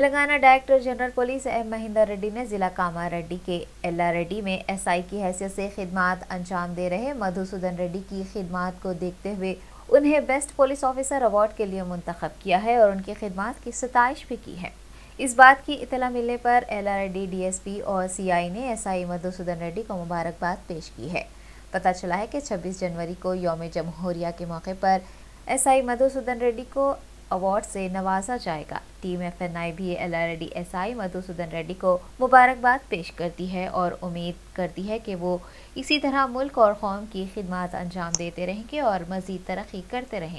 Telangana director general police M Mahinder Reddy ने जिला कामा रेड्डी के आर रेड्डी में एसआई की हैसियत से खिदमत अंजाम दे रहे मधुसूदन रेड्डी की खिदमत को देखते हुए उन्हें बेस्ट पुलिस ऑफिसर अवार्ड के लिए मुंतखब किया है और उनकी खिदमत की सतश भी की है इस बात की इतला मिलने पर L R D D S P और सी आई ने एस आई मधुसूदन रेड्डी को मुबारकबाद पेश की है पता चला है कि 26 जनवरी को योम जमहूरिया के मौके पर एस आई मधुसूदन रेड्डी को अवार्ड से नवाजा जाएगा टीम एफ एन आई भी L R D S I Madhusudan Reddy को मुबारकबाद पेश करती है और उम्मीद करती है कि वो इसी तरह मुल्क और कौम की खिदमत अंजाम देते रहेंगे और मज़ीद तरक्की करते रहें